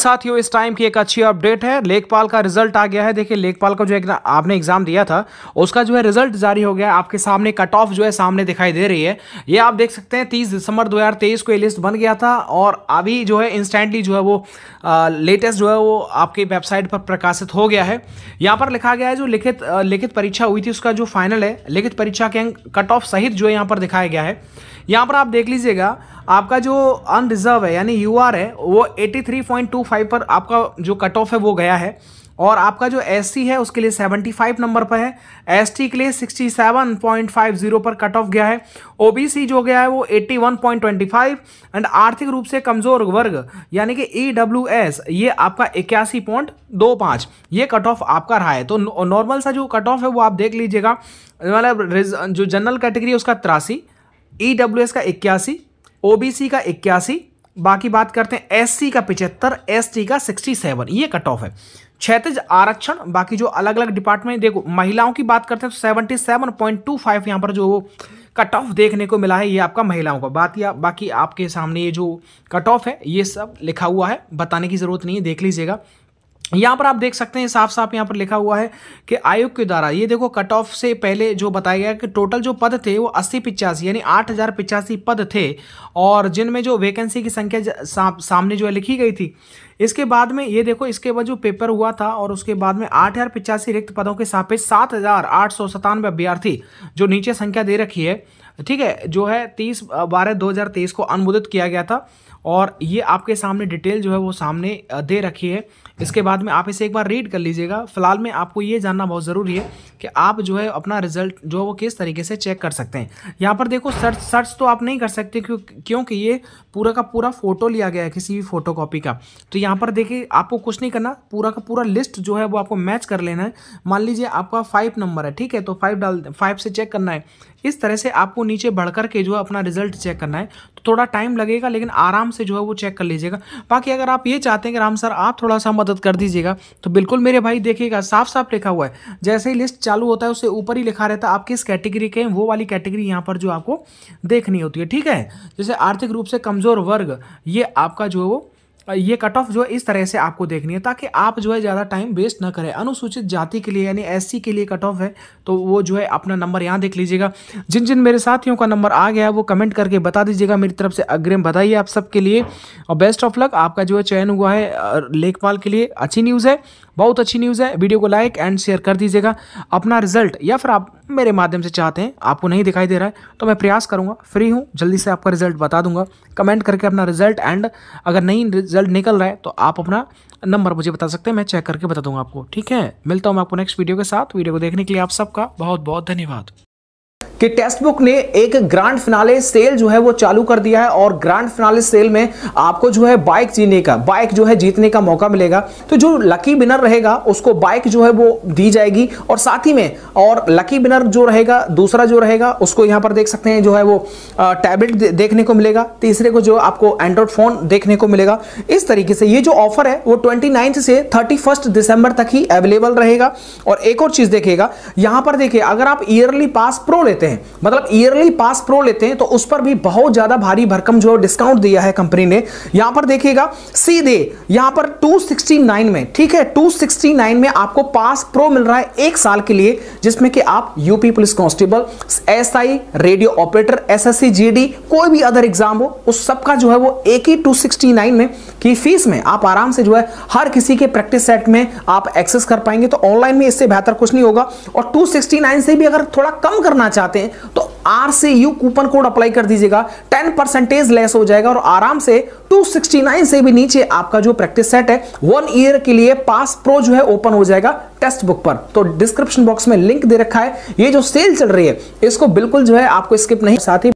साथियों इस टाइम की एक अच्छी अपडेट है लेखपाल का रिजल्ट आ गया है देखिए लेखपाल का जो एक आपने एग्जाम दिया था उसका जो है रिजल्ट जारी हो गया आपके सामने कट ऑफ जो है सामने दिखाई दे रही है ये आप देख सकते हैं तीस दिसंबर दो को ये लिस्ट बन गया था और अभी जो है इंस्टेंटली जो है वो लेटेस्ट जो है वो आपकी वेबसाइट पर प्रकाशित हो गया है यहाँ पर लिखा गया है जो लिखित लिखित परीक्षा हुई थी उसका जो फाइनल है लिखित परीक्षा के अंक कट ऑफ सहित जो है यहाँ पर दिखाया गया है यहाँ पर आप देख लीजिएगा आपका जो अनरिजर्व है यानी यू है वो 83.25 पर आपका जो कट ऑफ है वो गया है और आपका जो एस है उसके लिए 75 नंबर पर है एस के लिए 67.50 पर कट ऑफ गया है ओ जो गया है वो 81.25 एंड आर्थिक रूप से कमज़ोर वर्ग यानी कि ई e ये आपका इक्यासी पॉइंट दो पाँच ये कट ऑफ आपका रहा है तो नॉर्मल सा जो कट ऑफ है वो आप देख लीजिएगा मतलब जो जनरल कैटेगरी है उसका तिरासी ई e का इक्यासी ओबीसी का इक्यासी बाकी बात करते हैं एससी का पिचहत्तर एसटी का सिक्सटी सेवन ये कट ऑफ है क्षेत्रज आरक्षण बाकी जो अलग अलग डिपार्टमेंट देखो महिलाओं की बात करते हैं तो seventy seven point two five यहाँ पर जो कट ऑफ देखने को मिला है ये आपका महिलाओं का बात या बाकी आपके सामने ये जो कट ऑफ है ये सब लिखा हुआ है बताने की ज़रूरत नहीं है देख लीजिएगा यहाँ पर आप देख सकते हैं साफ साफ यहाँ पर लिखा हुआ है कि आयोग के द्वारा ये देखो कट ऑफ से पहले जो बताया गया कि टोटल जो पद थे वो अस्सी पिचासी यानी आठ हज़ार पिचासी पद थे और जिनमें जो वैकेंसी की संख्या सा, सामने जो है लिखी गई थी इसके बाद में ये देखो इसके बाद जो पेपर हुआ था और उसके बाद में आठ हज़ार पिचासी रिक्त पदों के सापेक्ष सात हज़ार आठ सौ सतानवे अभ्यर्थी जो नीचे संख्या दे रखी है ठीक है जो है तीस बारह दो हज़ार तेईस को अनुमोदित किया गया था और ये आपके सामने डिटेल जो है वो सामने दे रखी है इसके बाद में आप इसे एक बार रीड कर लीजिएगा फिलहाल में आपको ये जानना बहुत ज़रूरी है कि आप जो है अपना रिजल्ट जो है वो किस तरीके से चेक कर सकते हैं यहाँ पर देखो सर्च सर्च तो आप नहीं कर सकते क्यों क्योंकि ये पूरा का पूरा फ़ोटो लिया गया है किसी भी फ़ोटो कॉपी का तो यहाँ पर देखिए आपको कुछ नहीं करना पूरा का पूरा लिस्ट जो है वो आपको मैच कर लेना है मान लीजिए आपका फाइव नंबर है ठीक है तो फाइव डाल फाइव से चेक करना है इस तरह से आपको नीचे बढ़ करके जो है अपना रिजल्ट चेक करना है तो थोड़ा टाइम लगेगा लेकिन आराम से जो है वो चेक कर लीजिएगा बाकी अगर आप ये चाहते हैं कि राम सर आप थोड़ा सा मदद कर दीजिएगा तो बिल्कुल मेरे भाई देखिएगा साफ साफ लिखा हुआ है जैसे ही लिस्ट चालू होता है उससे ऊपर ही लिखा रहता है आप किस कैटेगरी के हैं वो वाली कैटेगरी यहाँ पर जो आपको देखनी होती है ठीक है जैसे आर्थिक रूप से कमज़ोर वर्ग ये आपका जो है वो ये कट ऑफ जो है इस तरह से आपको देखनी है ताकि आप जो है ज़्यादा टाइम वेस्ट ना करें अनुसूचित जाति के लिए यानी एस के लिए कट ऑफ है तो वो जो है अपना नंबर यहाँ देख लीजिएगा जिन जिन मेरे साथियों का नंबर आ गया वो कमेंट करके बता दीजिएगा मेरी तरफ से अग्रिम बताइए आप सबके लिए और बेस्ट ऑफ लक आपका जो है चयन हुआ है लेखपाल के लिए अच्छी न्यूज़ है बहुत अच्छी न्यूज़ है वीडियो को लाइक एंड शेयर कर दीजिएगा अपना रिजल्ट या फिर आप मेरे माध्यम से चाहते हैं आपको नहीं दिखाई दे रहा है तो मैं प्रयास करूँगा फ्री हूँ जल्दी से आपका रिजल्ट बता दूंगा कमेंट करके अपना रिजल्ट एंड अगर नहीं रिजल्ट निकल रहा है तो आप अपना नंबर मुझे बता सकते हैं मैं चेक करके बता दूंगा आपको ठीक है मिलता हूँ आपको नेक्स्ट वीडियो के साथ वीडियो को देखने के लिए आप सबका बहुत बहुत धन्यवाद कि टेस्ट बुक ने एक ग्रांड फिनाले सेल जो है वो चालू कर दिया है और ग्रांड फिनाले सेल में आपको जो है बाइक जीने का बाइक जो है जीतने का मौका मिलेगा तो जो लकी विनर रहेगा उसको बाइक जो है वो दी जाएगी और साथ ही में और लकी विनर जो रहेगा दूसरा जो रहेगा उसको यहाँ पर देख सकते हैं जो है वो टैबलेट देखने को मिलेगा तीसरे को जो आपको एंड्रॉयड फ़ोन देखने को मिलेगा इस तरीके से ये जो ऑफर है वो ट्वेंटी से थर्टी दिसंबर तक ही अवेलेबल रहेगा और एक और चीज़ देखिएगा यहाँ पर देखिए अगर आप ईयरली पास प्रो लेते हैं हैं मतलब ईयरली पास प्रो लेते हैं तो उस पर भी बहुत ज़्यादा भारी भरकम जो डिस्काउंट दिया है कंपनी ने यहां पर देखिएगा सीधे यहां पर 269 में ठीक है 269 में आपको पास प्रो मिल रहा है एक साल के लिए जिसमें कि आप UP police constable SI radio operator SSC GD कोई भी अदर एग्जाम हो उस सबका जो है वो एक ही टू में की फीस में आप आराम से जो है हर किसी के प्रैक्टिस सेट में आप एक्सेस कर पाएंगे तो ऑनलाइन में इससे बेहतर कुछ नहीं होगा और टू से भी अगर थोड़ा कम करना चाहते चाहते हैं तो आर से यू कूपन कोड अप्लाई कर दीजिएगा टेन परसेंटेज लेस हो जाएगा और आराम से 269 से भी नीचे आपका जो प्रैक्टिस सेट है वन ईयर के लिए पास प्रो जो है ओपन हो जाएगा टेस्ट बुक पर तो डिस्क्रिप्शन बॉक्स में लिंक दे रखा है ये जो सेल चल रही है इसको बिल्कुल जो है आपको स्किप नहीं साथ ही